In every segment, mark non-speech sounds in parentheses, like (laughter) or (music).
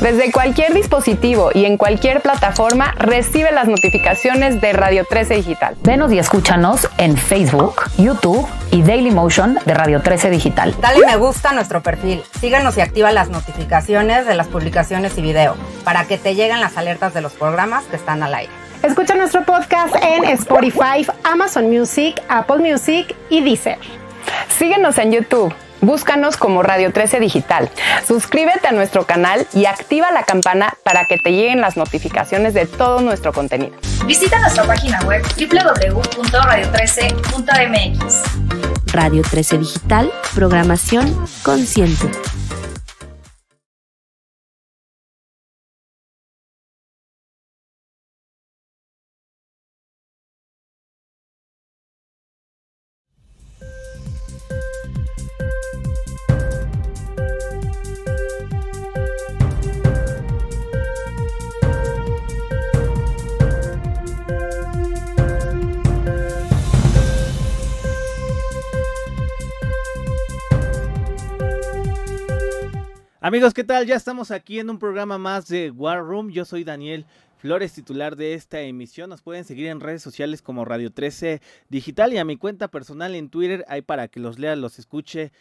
Desde cualquier dispositivo y en cualquier plataforma recibe las notificaciones de Radio 13 Digital. Venos y escúchanos en Facebook, YouTube y Daily Motion de Radio 13 Digital. Dale me gusta a nuestro perfil, síganos y activa las notificaciones de las publicaciones y video para que te lleguen las alertas de los programas que están al aire. Escucha nuestro podcast en Spotify, Amazon Music, Apple Music y Deezer. Síguenos en YouTube. Búscanos como Radio 13 Digital. Suscríbete a nuestro canal y activa la campana para que te lleguen las notificaciones de todo nuestro contenido. Visita nuestra página web www.radio13.mx. Radio 13 Digital, programación consciente. Amigos, ¿qué tal? Ya estamos aquí en un programa más de War Room. Yo soy Daniel Flores, titular de esta emisión. Nos pueden seguir en redes sociales como Radio 13 Digital y a mi cuenta personal en Twitter, ahí para que los lea, los escuche,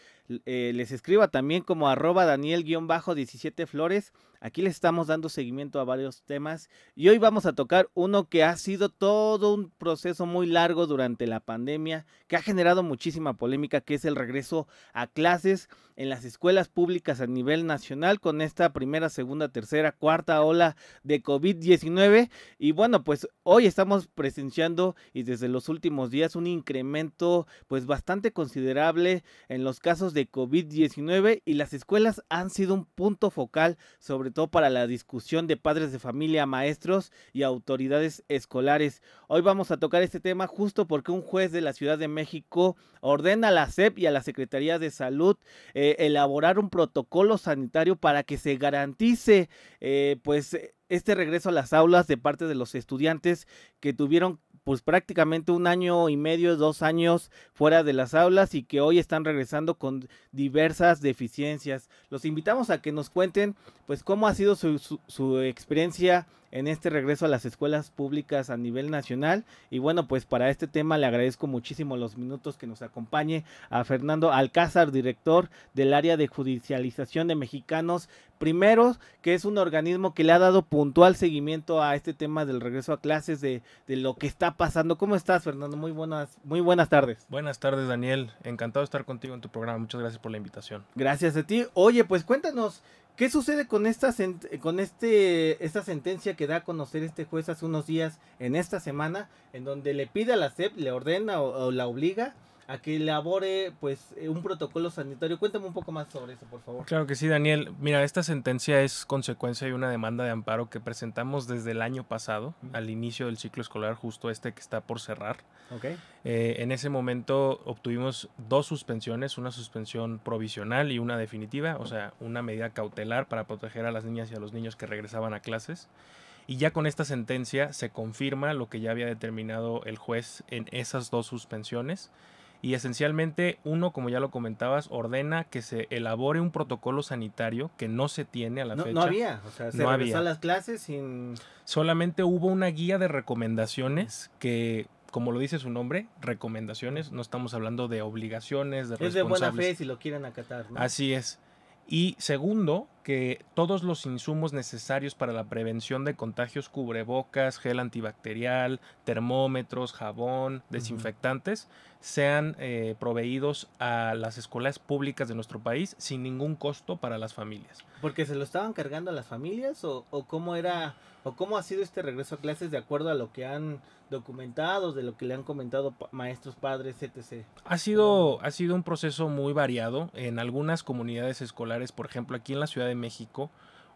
eh, les escriba también como arroba Daniel-17 Flores Aquí les estamos dando seguimiento a varios temas y hoy vamos a tocar uno que ha sido todo un proceso muy largo durante la pandemia, que ha generado muchísima polémica, que es el regreso a clases en las escuelas públicas a nivel nacional con esta primera, segunda, tercera, cuarta ola de COVID-19. Y bueno, pues hoy estamos presenciando y desde los últimos días un incremento pues bastante considerable en los casos de COVID-19 y las escuelas han sido un punto focal sobre para la discusión de padres de familia, maestros y autoridades escolares. Hoy vamos a tocar este tema justo porque un juez de la Ciudad de México ordena a la SEP y a la Secretaría de Salud eh, elaborar un protocolo sanitario para que se garantice eh, pues este regreso a las aulas de parte de los estudiantes que tuvieron pues prácticamente un año y medio, dos años fuera de las aulas y que hoy están regresando con diversas deficiencias. Los invitamos a que nos cuenten pues cómo ha sido su, su, su experiencia en este regreso a las escuelas públicas a nivel nacional. Y bueno, pues para este tema le agradezco muchísimo los minutos que nos acompañe a Fernando Alcázar, director del área de judicialización de mexicanos primeros, que es un organismo que le ha dado puntual seguimiento a este tema del regreso a clases, de, de lo que está pasando. ¿Cómo estás, Fernando? Muy buenas, muy buenas tardes. Buenas tardes, Daniel. Encantado de estar contigo en tu programa. Muchas gracias por la invitación. Gracias a ti. Oye, pues cuéntanos ¿Qué sucede con, esta, con este, esta sentencia que da a conocer este juez hace unos días en esta semana, en donde le pide a la SEP, le ordena o la obliga a que elabore pues eh, un protocolo sanitario. Cuéntame un poco más sobre eso, por favor. Claro que sí, Daniel. Mira, esta sentencia es consecuencia de una demanda de amparo que presentamos desde el año pasado, al inicio del ciclo escolar, justo este que está por cerrar. Okay. Eh, en ese momento obtuvimos dos suspensiones, una suspensión provisional y una definitiva, o sea, una medida cautelar para proteger a las niñas y a los niños que regresaban a clases. Y ya con esta sentencia se confirma lo que ya había determinado el juez en esas dos suspensiones y esencialmente uno, como ya lo comentabas, ordena que se elabore un protocolo sanitario que no se tiene a la fecha. No había, o sea, se las clases sin... Solamente hubo una guía de recomendaciones que como lo dice su nombre, recomendaciones, no estamos hablando de obligaciones, de Es de buena fe si lo quieren acatar. Así es. Y segundo, que todos los insumos necesarios para la prevención de contagios, cubrebocas, gel antibacterial, termómetros, jabón, desinfectantes, sean eh, proveídos a las escuelas públicas de nuestro país sin ningún costo para las familias. ¿Porque se lo estaban cargando a las familias o, cómo era o cómo ha sido este regreso a clases de acuerdo a lo que han documentado, de lo que le han comentado maestros, padres, etc. Ha sido, ha sido un proceso muy variado. En algunas comunidades escolares, por ejemplo, aquí en la ciudad de México,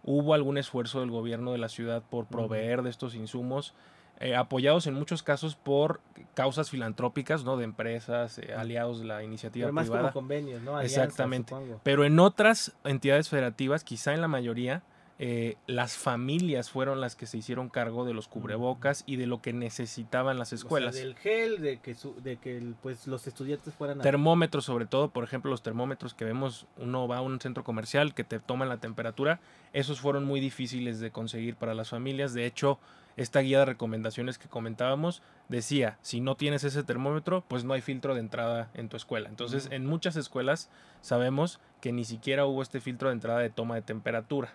hubo algún esfuerzo del gobierno de la ciudad por proveer de estos insumos. Eh, apoyados en muchos casos por causas filantrópicas, ¿no? De empresas, eh, aliados de la iniciativa Pero más privada. convenios, ¿no? Exactamente. Pero en otras entidades federativas, quizá en la mayoría, eh, las familias fueron las que se hicieron cargo de los cubrebocas y de lo que necesitaban las escuelas. O del gel, de que, de que pues, los estudiantes fueran... Termómetros sobre todo, por ejemplo, los termómetros que vemos, uno va a un centro comercial que te toman la temperatura, esos fueron muy difíciles de conseguir para las familias. De hecho, esta guía de recomendaciones que comentábamos decía, si no tienes ese termómetro, pues no hay filtro de entrada en tu escuela. Entonces, en muchas escuelas sabemos que ni siquiera hubo este filtro de entrada de toma de temperatura.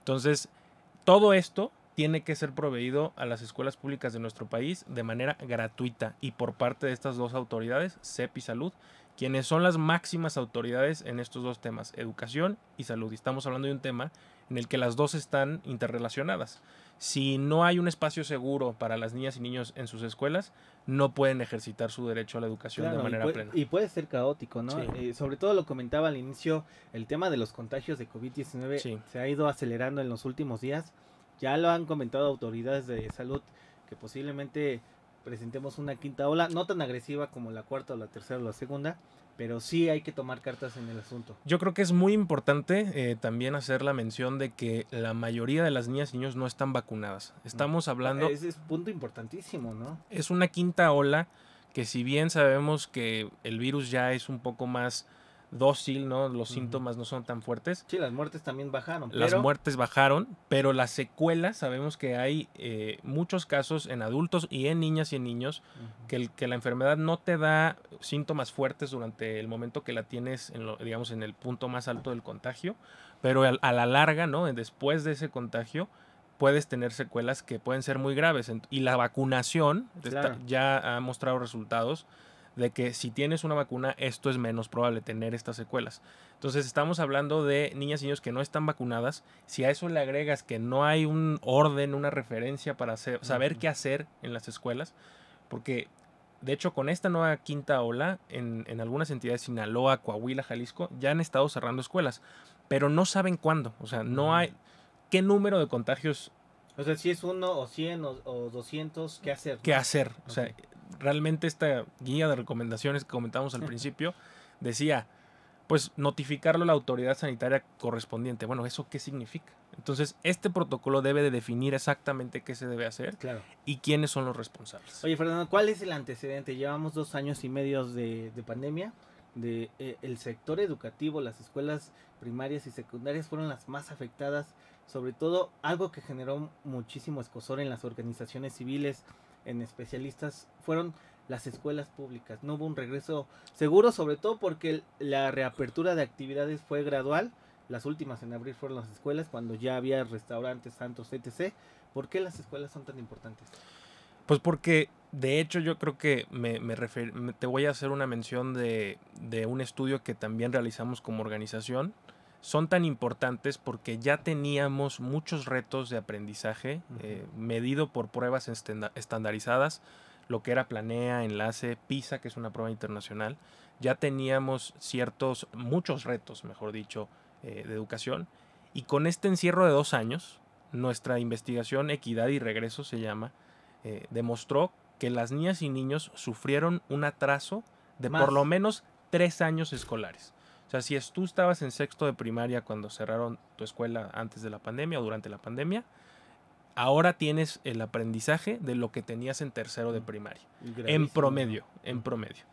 Entonces, todo esto tiene que ser proveído a las escuelas públicas de nuestro país de manera gratuita y por parte de estas dos autoridades, CEP y Salud, quienes son las máximas autoridades en estos dos temas, educación y salud. Y estamos hablando de un tema en el que las dos están interrelacionadas. Si no hay un espacio seguro para las niñas y niños en sus escuelas, no pueden ejercitar su derecho a la educación de manera plena. Y puede ser caótico, ¿no? Eh, sobre todo lo comentaba al inicio, el tema de los contagios de COVID-19 se ha ido acelerando en los últimos días. Ya lo han comentado autoridades de salud que posiblemente presentemos una quinta ola, no tan agresiva como la cuarta o la tercera o la segunda, pero sí hay que tomar cartas en el asunto. Yo creo que es muy importante eh, también hacer la mención de que la mayoría de las niñas y niños no están vacunadas. Mm. Estamos hablando... Eh, ese es punto importantísimo, ¿no? Es una quinta ola que si bien sabemos que el virus ya es un poco más dócil, ¿no? Los síntomas no son tan fuertes. Sí, las muertes también bajaron. Las muertes bajaron, pero las secuelas, sabemos que hay eh, muchos casos en adultos y en niñas y en niños que, el, que, la enfermedad no te da síntomas fuertes durante el momento que la tienes, en digamos, en el punto más alto del contagio, pero a, la larga, ¿no? Después de ese contagio, puedes tener secuelas que pueden ser muy graves. Y la vacunación ya ha mostrado resultados de que si tienes una vacuna esto es menos probable tener estas secuelas. Entonces estamos hablando de niñas y niños que no están vacunadas. Si a eso le agregas que no hay un orden, una referencia para saber qué hacer en las escuelas, porque de hecho, con esta nueva quinta ola, en, algunas entidades, Sinaloa, Coahuila, Jalisco, ya han estado cerrando escuelas, pero no saben cuándo. O sea, no hay. ¿Qué número de contagios? O sea, si es uno o 100 o, doscientos ¿qué hacer? ¿Qué hacer? O sea, realmente esta guía de recomendaciones que comentamos al principio decía, pues notificarlo a la autoridad sanitaria correspondiente. Bueno, ¿eso qué significa? Entonces, este protocolo debe de definir exactamente qué se debe hacer y quiénes son los responsables. Oye, Fernando, ¿cuál es el antecedente? Llevamos dos años y medio de, de pandemia. De, eh, el sector educativo, las escuelas primarias y secundarias fueron las más afectadas, sobre todo algo que generó muchísimo escosor en las organizaciones civiles, en especialistas fueron las escuelas públicas. No hubo un regreso seguro, sobre todo porque la reapertura de actividades fue gradual. Las últimas en abrir fueron las escuelas, cuando ya había restaurantes, santos, etc. ¿Por qué las escuelas son tan importantes? Pues porque, de hecho, yo creo que me, te voy a hacer una mención de, de un estudio que también realizamos como organización, son tan importantes porque ya teníamos muchos retos de aprendizaje eh, medido por pruebas estandarizadas, lo que era Planea, Enlace, PISA, que es una prueba internacional. Ya teníamos ciertos, muchos retos, mejor dicho, eh, de educación. Y con este encierro de dos años, nuestra investigación Equidad y Regreso se llama, eh, demostró que las niñas y niños sufrieron un atraso de por lo menos tres años escolares sea, si es, tú estabas en sexto de primaria cuando cerraron tu escuela antes de la pandemia o durante la pandemia, ahora tienes el aprendizaje de lo que tenías en tercero de mm. primaria. En promedio, en mm. promedio.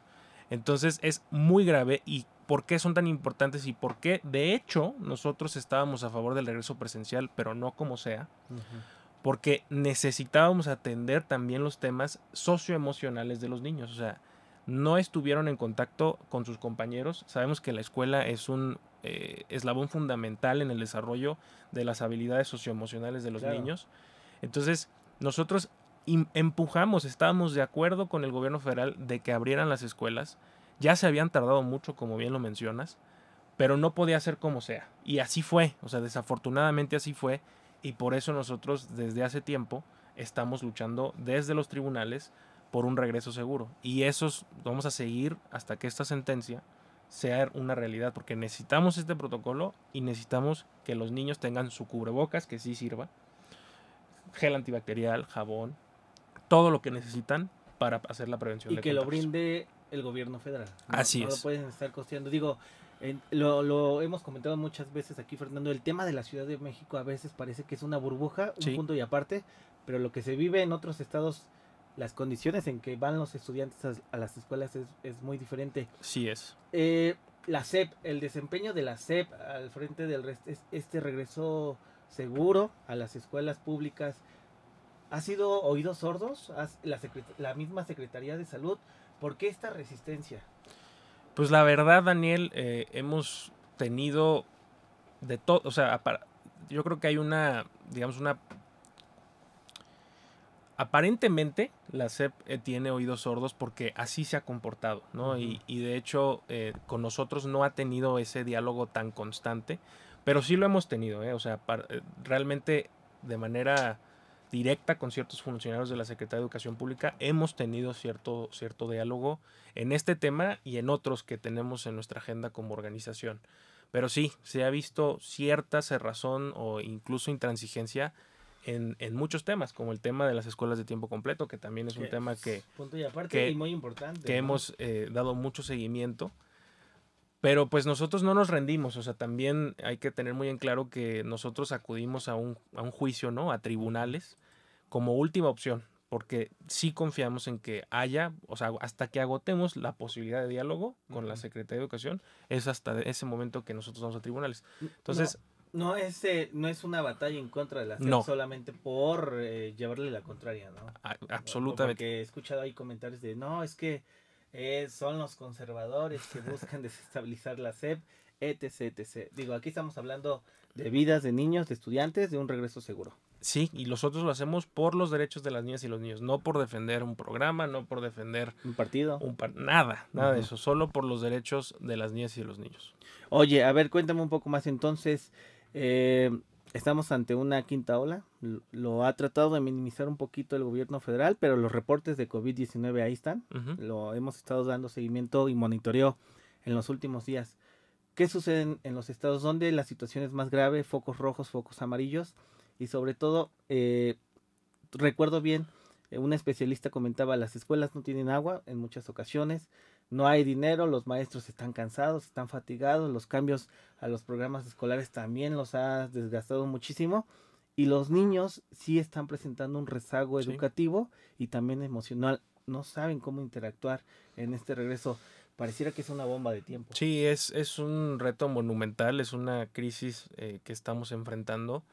Entonces es muy grave y por qué son tan importantes y por qué, de hecho, nosotros estábamos a favor del regreso presencial, pero no como sea, porque necesitábamos atender también los temas socioemocionales de los niños. O sea, no estuvieron en contacto con sus compañeros. Sabemos que la escuela es un eh, eslabón fundamental en el desarrollo de las habilidades socioemocionales de los niños. Entonces, nosotros empujamos, estábamos de acuerdo con el gobierno federal de que abrieran las escuelas. Ya se habían tardado mucho, como bien lo mencionas, pero no podía ser como sea. Y así fue, o sea, desafortunadamente así fue. Y por eso nosotros desde hace tiempo estamos luchando desde los tribunales por un regreso seguro. Y eso vamos a seguir hasta que esta sentencia sea una realidad, porque necesitamos este protocolo y necesitamos que los niños tengan su cubrebocas, que sí sirva, gel antibacterial, jabón, todo lo que necesitan para hacer la prevención. Y que lo brinde el gobierno federal. Así es. No lo pueden estar costeando. Digo, lo, hemos comentado muchas veces aquí, Fernando, el tema de la Ciudad de México a veces parece que es una burbuja, un punto y aparte, pero lo que se vive en otros estados las condiciones en que van los estudiantes a, las escuelas es, es, muy diferente. Sí es. Eh, la SEP, el desempeño de la SEP al frente del este regreso seguro a las escuelas públicas, ¿ha sido oídos sordos? La, la misma Secretaría de Salud, ¿por qué esta resistencia? Pues la verdad, Daniel, eh, hemos tenido de todo, o sea, yo creo que hay una, digamos, una aparentemente la SEP e tiene oídos sordos porque así se ha comportado, ¿no? y, de hecho eh, con nosotros no ha tenido ese diálogo tan constante, pero sí lo hemos tenido, ¿eh? O sea, eh, realmente de manera directa con ciertos funcionarios de la Secretaría de Educación Pública hemos tenido cierto, cierto diálogo en este tema y en otros que tenemos en nuestra agenda como organización. Pero sí, se ha visto cierta cerrazón o incluso intransigencia en, en, muchos temas, como el tema de las escuelas de tiempo completo, que también es un tema que... Punto que, muy importante. Que hemos eh, dado mucho seguimiento. Pero pues nosotros no nos rendimos, o sea, también hay que tener muy en claro que nosotros acudimos a un, a un juicio, ¿no? A tribunales como última opción, porque sí confiamos en que haya, o sea, hasta que agotemos la posibilidad de diálogo con la Secretaría de Educación, es hasta ese momento que nosotros vamos a tribunales. Entonces, no es, no es una batalla en contra de la SEP, solamente por eh, llevarle la contraria, ¿no? absolutamente. Porque he escuchado ahí comentarios de, no, es que eh, son los conservadores que buscan (laughs) desestabilizar la SEP, etc, etc. Digo, aquí estamos hablando de vidas de niños, de estudiantes, de un regreso seguro. Sí, y nosotros lo hacemos por los derechos de las niñas y los niños, no por defender un programa, no por defender un partido, un nada, nada de eso, solo por los derechos de las niñas y de los niños. Oye, a ver, cuéntame un poco más entonces, eh, estamos ante una quinta ola. Lo ha tratado de minimizar un poquito el gobierno federal, pero los reportes de COVID-19 ahí están. Lo hemos estado dando seguimiento y monitoreo en los últimos días. ¿Qué sucede en, los estados donde la situación es más grave? Focos rojos, focos amarillos. Y sobre todo, eh, recuerdo bien, eh, un especialista comentaba, las escuelas no tienen agua en muchas ocasiones no hay dinero, los maestros están cansados, están fatigados, los cambios a los programas escolares también los ha desgastado muchísimo y los niños sí están presentando un rezago educativo y también emocional, no saben cómo interactuar en este regreso. Pareciera que es una bomba de tiempo. Sí, es, es un reto monumental, es una crisis eh, que estamos enfrentando.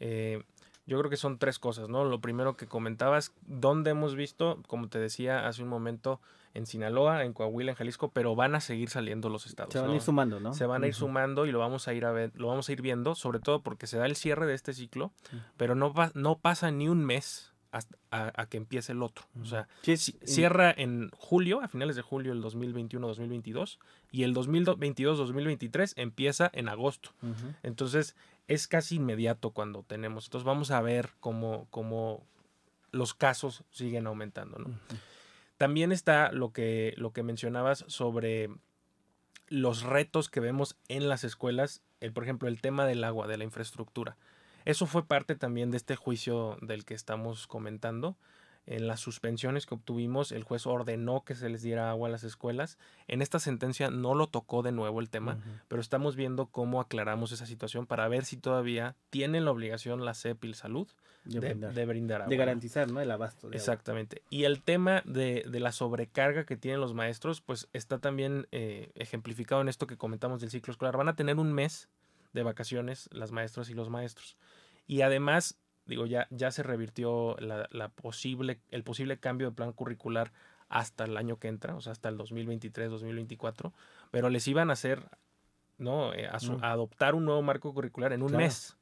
Eh, yo creo que son tres cosas, ¿no? Lo primero que comentabas, dónde hemos visto, como te decía hace un momento, en Sinaloa, en Coahuila, en Jalisco, pero van a seguir saliendo los estados. Se van a ir sumando, ¿no? Se van a ir sumando y lo vamos a ir a ver, lo vamos a ir viendo, sobre todo porque se da el cierre de este ciclo, pero no, pasa ni un mes hasta a, que empiece el otro. O sea, cierra en julio, a finales de julio del 2021-2022, y el 2022-2023 empieza en agosto. Entonces, es casi inmediato cuando tenemos. Entonces, vamos a ver cómo, cómo los casos siguen aumentando, ¿no? También está lo que, lo que mencionabas sobre los retos que vemos en las escuelas, el, por ejemplo, el tema del agua, de la infraestructura. Eso fue parte también de este juicio del que estamos comentando en las suspensiones que obtuvimos, el juez ordenó que se les diera agua a las escuelas. En esta sentencia no lo tocó de nuevo el tema, pero estamos viendo cómo aclaramos esa situación para ver si todavía tienen la obligación la Cepil Salud de, brindar, de agua. De garantizar ¿no? el abasto. Exactamente. Y el tema de, la sobrecarga que tienen los maestros, pues está también eh, ejemplificado en esto que comentamos del ciclo escolar. Van a tener un mes de vacaciones las maestras y los maestros. Y además digo, ya, ya se revirtió la, posible, el posible cambio de plan curricular hasta el año que entra, o sea, hasta el 2023, 2024, pero les iban a hacer, ¿no? Eh, a, adoptar un nuevo marco curricular en un mes.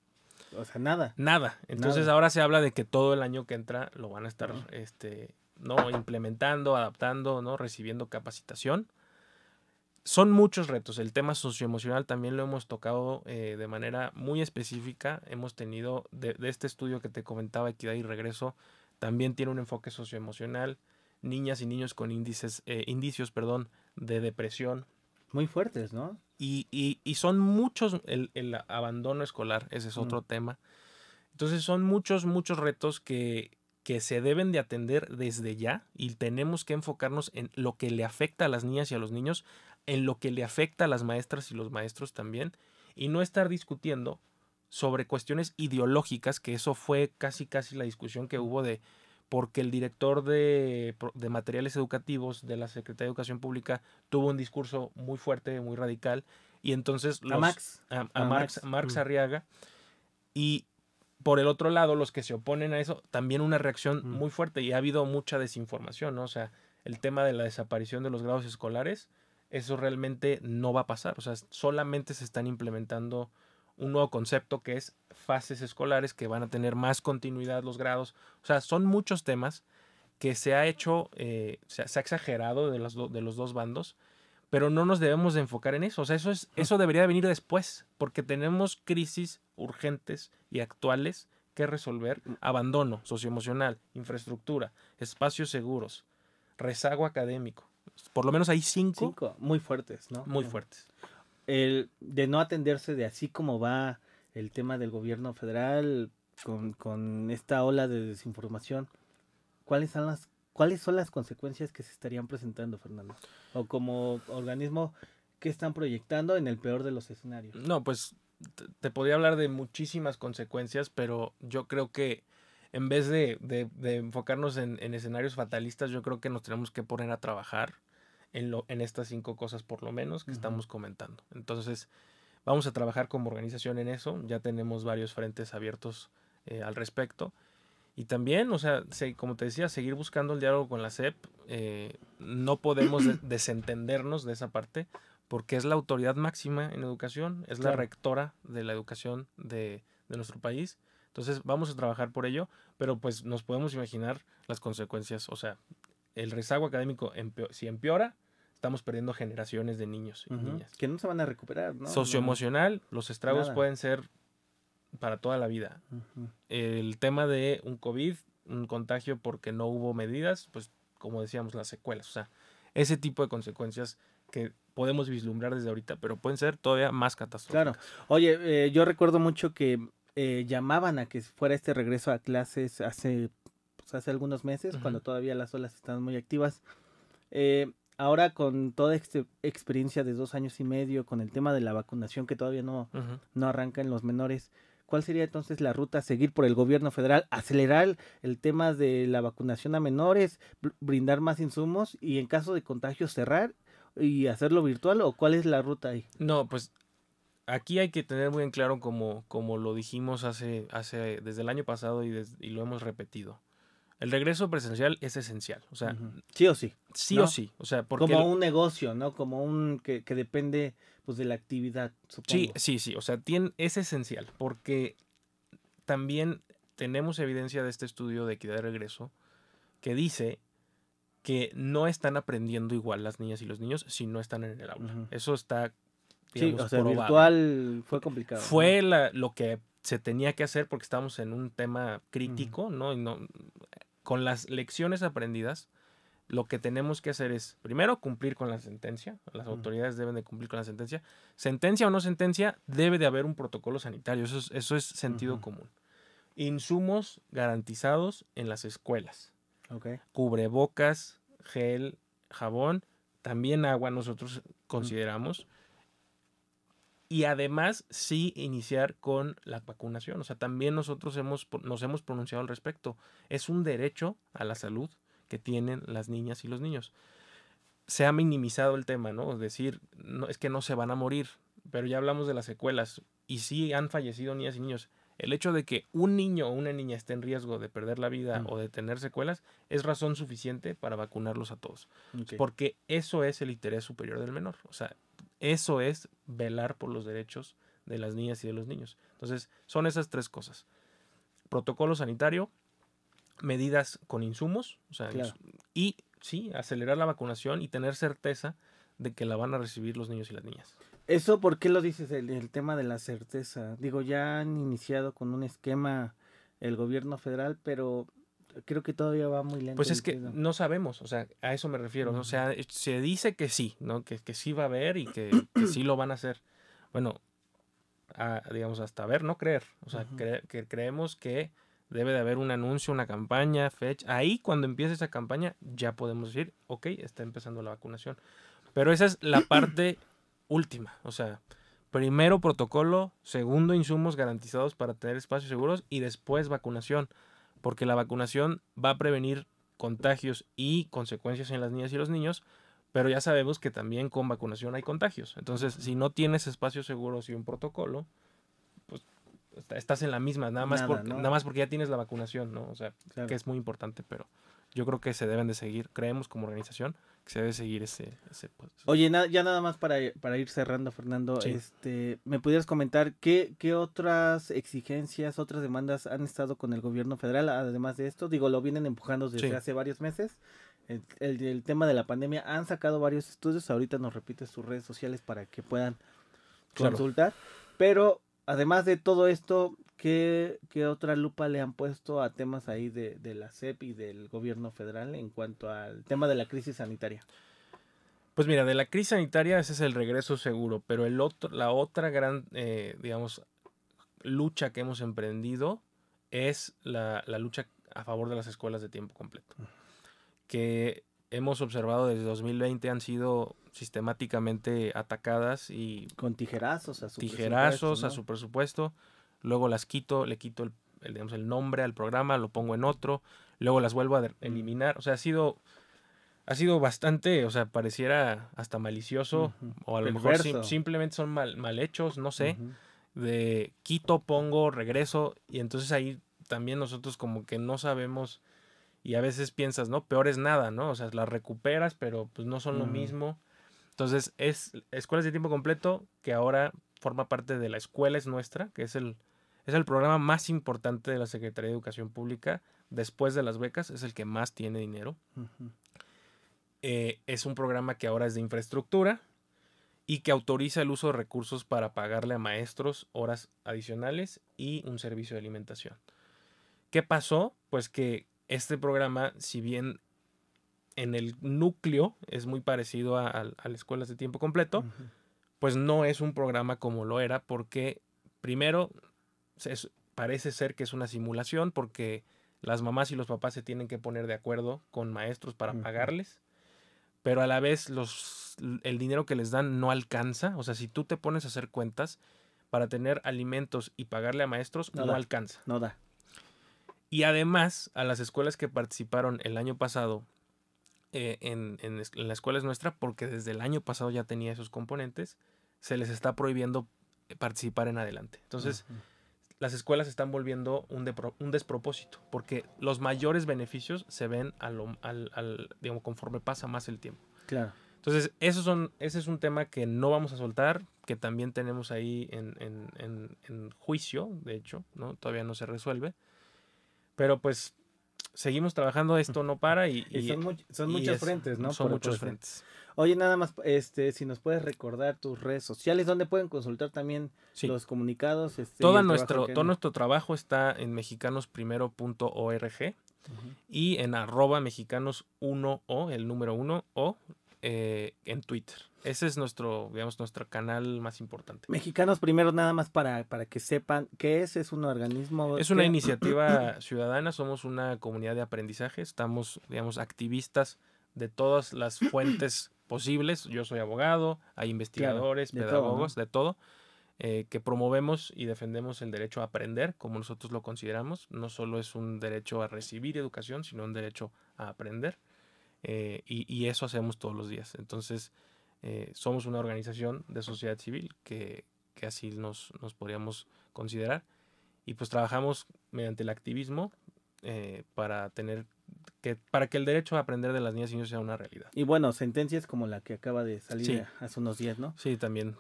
O sea, nada. Nada. Entonces ahora se habla de que todo el año que entra lo van a estar, este, ¿no? Implementando, adaptando, ¿no? Recibiendo capacitación son muchos retos. El tema socioemocional también lo hemos tocado eh, de manera muy específica. Hemos tenido, de, de, este estudio que te comentaba, Equidad y Regreso, también tiene un enfoque socioemocional. Niñas y niños con índices, eh, indicios perdón, de depresión. Muy fuertes, ¿no? Y, y, y son muchos, el, el, abandono escolar, ese es otro tema. Entonces son muchos, muchos retos que, que se deben de atender desde ya y tenemos que enfocarnos en lo que le afecta a las niñas y a los niños en lo que le afecta a las maestras y los maestros también, y no estar discutiendo sobre cuestiones ideológicas, que eso fue casi casi la discusión que hubo de porque el director de, materiales educativos de la Secretaría de Educación Pública tuvo un discurso muy fuerte, muy radical, y entonces a Max, a, Marx, Marx mm. Arriaga, y por el otro lado, los que se oponen a eso, también una reacción mm. muy fuerte y ha habido mucha desinformación, ¿no? O sea, el tema de la desaparición de los grados escolares eso realmente no va a pasar. O sea, solamente se están implementando un nuevo concepto que es fases escolares que van a tener más continuidad los grados. O sea, son muchos temas que se ha hecho, eh, se, ha exagerado de los, de los dos bandos, pero no nos debemos de enfocar en eso. O sea, eso, es, eso debería venir después, porque tenemos crisis urgentes y actuales que resolver. Mm. Abandono socioemocional, infraestructura, espacios seguros, rezago académico. Por lo menos hay cinco. muy fuertes, ¿no? Muy fuertes. El de no atenderse de así como va el tema del gobierno federal con, esta ola de desinformación, ¿cuáles son las cuáles son las consecuencias que se estarían presentando, Fernando? O como organismo, ¿qué están proyectando en el peor de los escenarios? No, pues te podría hablar de muchísimas consecuencias, pero yo creo que en vez de, enfocarnos en, escenarios fatalistas, yo creo que nos tenemos que poner a trabajar en, lo, en estas cinco cosas por lo menos que estamos comentando. Entonces, vamos a trabajar como organización en eso, ya tenemos varios frentes abiertos eh, al respecto. Y también, o sea, como te decía, seguir buscando el diálogo con la SEP. Eh, no podemos (clears throat) desentendernos de esa parte porque es la autoridad máxima en educación, es la rectora de la educación de, de, nuestro país. Entonces, vamos a trabajar por ello, pero pues nos podemos imaginar las consecuencias, o sea, el rezago académico si empeora, estamos perdiendo generaciones de niños y niñas. Que no se van a recuperar, ¿no? Socioemocional, los estragos pueden ser para toda la vida. El tema de un COVID, un contagio porque no hubo medidas, pues como decíamos, las secuelas, o sea, ese tipo de consecuencias que podemos vislumbrar desde ahorita, pero pueden ser todavía más catastróficas. Claro. Oye, eh, yo recuerdo mucho que eh, llamaban a que fuera este regreso a clases hace, pues, hace algunos meses, cuando todavía las olas están muy activas. Eh, ahora con toda esta experiencia de dos años y medio, con el tema de la vacunación que todavía no, no arranca en los menores, ¿cuál sería entonces la ruta a seguir por el gobierno federal? Acelerar el tema de la vacunación a menores, brindar más insumos y en caso de contagio cerrar y hacerlo virtual o cuál es la ruta ahí? No, pues aquí hay que tener muy en claro, como, como lo dijimos hace, hace, desde el año pasado y, lo hemos repetido. El regreso presencial es esencial. O sea, sí o sí. Sí o sí. O sea, porque como un negocio, ¿no? Como un que, depende pues, de la actividad, Sí, sí, sí. O sea, es esencial porque también tenemos evidencia de este estudio de equidad de regreso que dice que no están aprendiendo igual las niñas y los niños si no están en el aula. Eso está sí, o sea, virtual fue complicado. Fue lo que se tenía que hacer porque estábamos en un tema crítico, ¿no? Con las lecciones aprendidas, lo que tenemos que hacer es, primero, cumplir con la sentencia. Las autoridades deben de cumplir con la sentencia. Sentencia o no sentencia, debe de haber un protocolo sanitario. Eso es, sentido común. Insumos garantizados en las escuelas. Cubrebocas, gel, jabón, también agua nosotros consideramos y además sí iniciar con la vacunación. O sea, también nosotros hemos, nos hemos pronunciado al respecto. Es un derecho a la salud que tienen las niñas y los niños. Se ha minimizado el tema, ¿no? Es decir, no, es que no se van a morir, pero ya hablamos de las secuelas y sí han fallecido niñas y niños. El hecho de que un niño o una niña esté en riesgo de perder la vida mm. o de tener secuelas es razón suficiente para vacunarlos a todos. Porque eso es el interés superior del menor. O sea, eso es velar por los derechos de las niñas y de los niños. Entonces, son esas tres cosas. Protocolo sanitario, medidas con insumos, y sí, acelerar la vacunación y tener certeza de que la van a recibir los niños y las niñas. ¿Eso por qué lo dices, el tema de la certeza? Digo, ya han iniciado con un esquema el gobierno federal, pero creo que todavía va muy lento. Pues es que no sabemos, o sea, a eso me refiero. O sea, se dice que sí, ¿no? Que, que sí va a haber y que, (coughs) sí lo van a hacer. Bueno, digamos, hasta ver, no creer. O sea, que creemos que debe de haber un anuncio, una campaña, fecha. Ahí cuando empiece esa campaña ya podemos decir, ok, está empezando la vacunación. Pero esa es la parte (coughs) última. O sea, primero protocolo, segundo insumos garantizados para tener espacios seguros y después vacunación porque la vacunación va a prevenir contagios y consecuencias en las niñas y los niños, pero ya sabemos que también con vacunación hay contagios. Entonces, si no tienes espacios seguros y un protocolo, pues estás en la misma, nada más, más porque ya tienes la vacunación, ¿no? O sea, que es muy importante, pero yo creo que se deben de seguir, creemos como organización, que se debe seguir ese... ese pues. Oye, ya nada más para, para ir cerrando, Fernando, este, ¿me pudieras comentar qué, qué otras exigencias, otras demandas han estado con el gobierno federal, además de esto? Digo, lo vienen empujando desde hace varios meses. El, tema de la pandemia, han sacado varios estudios, ahorita nos repites sus redes sociales para que puedan consultar, pero además de todo esto, ¿Qué, otra lupa le han puesto a temas ahí de, la CEP y del gobierno federal en cuanto al tema de la crisis sanitaria? Pues mira, de la crisis sanitaria ese es el regreso seguro, pero el otro, la otra gran, eh, digamos, lucha que hemos emprendido es la, lucha a favor de las escuelas de tiempo completo, mm. que hemos observado desde 2020 han sido sistemáticamente atacadas y... Con tijerazos a su tijerazos a su presupuesto luego las quito, le quito el, digamos, el nombre al programa, lo pongo en otro, luego las vuelvo a eliminar. O sea, ha sido, ha sido bastante, o sea, pareciera hasta malicioso, o a lo mejor simplemente son mal, mal, hechos, no sé, de quito, pongo, regreso, y entonces ahí también nosotros como que no sabemos y a veces piensas, ¿no? Peor es nada, ¿no? O sea, las recuperas, pero pues no son lo mismo. Entonces, es Escuelas de Tiempo Completo, que ahora forma parte de la Escuela es Nuestra, que es el, es el programa más importante de la Secretaría de Educación Pública, después de las becas, es el que más tiene dinero. Eh, es un programa que ahora es de infraestructura y que autoriza el uso de recursos para pagarle a maestros horas adicionales y un servicio de alimentación. ¿Qué pasó? Pues que este programa, si bien en el núcleo es muy parecido a, las escuelas de tiempo completo, pues no es un programa como lo era porque primero parece ser que es una simulación porque las mamás y los papás se tienen que poner de acuerdo con maestros para pagarles, pero a la vez los, el dinero que les dan no alcanza. O sea, si tú te pones a hacer cuentas para tener alimentos y pagarle a maestros, no, alcanza. No da. Y además, a las escuelas que participaron el año pasado eh, en, la escuela es nuestra, porque desde el año pasado ya tenía esos componentes, se les está prohibiendo eh, participar en adelante. Entonces, las escuelas están volviendo un, un despropósito, porque los mayores beneficios se ven al, al, digamos, conforme pasa más el tiempo. Claro. Entonces, esos son, ese es un tema que no vamos a soltar, que también tenemos ahí en, en juicio, de hecho, ¿no? Todavía no se resuelve. Pero pues seguimos trabajando, esto no para y... son, muchos frentes, ¿no? Son muchos frentes. Oye, nada más, este, si nos puedes recordar tus redes sociales, donde pueden consultar también los comunicados. Este, todo, nuestro, todo nuestro trabajo está en mexicanosprimero.org y en arroba mexicanos1o, el número 1o, eh, en Twitter. Ese es nuestro, digamos, nuestro canal más importante. Mexicanos Primero, nada más para, para que sepan qué es, es un organismo. Es una iniciativa (clears throat) ciudadana, somos una comunidad de aprendizaje, estamos, digamos, activistas de todas las fuentes (clears throat) posibles. Yo soy abogado, hay investigadores, pedagogos, de todo. Eh, que promovemos y defendemos el derecho a aprender, como nosotros lo consideramos. No solo es un derecho a recibir educación, sino un derecho a aprender. Eh, y, eso hacemos todos los días. Entonces, eh, somos una organización de sociedad civil que, así nos, nos, podríamos considerar. Y pues trabajamos mediante el activismo eh, para tener que, para que el derecho a aprender de las niñas y niños sea una realidad. Y bueno, sentencias como la que acaba de salir hace unos días, ¿no? Sí, también.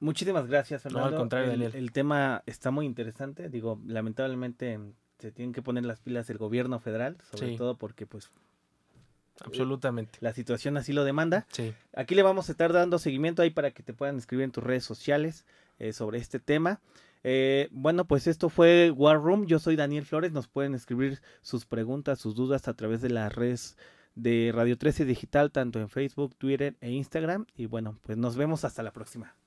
Muchísimas gracias, Fernando. No, al contrario, el, el, tema está muy interesante. Digo, lamentablemente se tienen que poner las pilas del gobierno federal, sobre todo porque pues eh, Absolutamente. La situación así lo demanda. Sí. Aquí le vamos a estar dando seguimiento ahí para que te puedan escribir en tus redes sociales eh, sobre este tema. Eh, bueno, pues esto fue War Room. Yo soy Daniel Flores. Nos pueden escribir sus preguntas, sus dudas a través de las redes de Radio 13 Digital, tanto en Facebook, Twitter e Instagram. Y bueno, pues nos vemos hasta la próxima.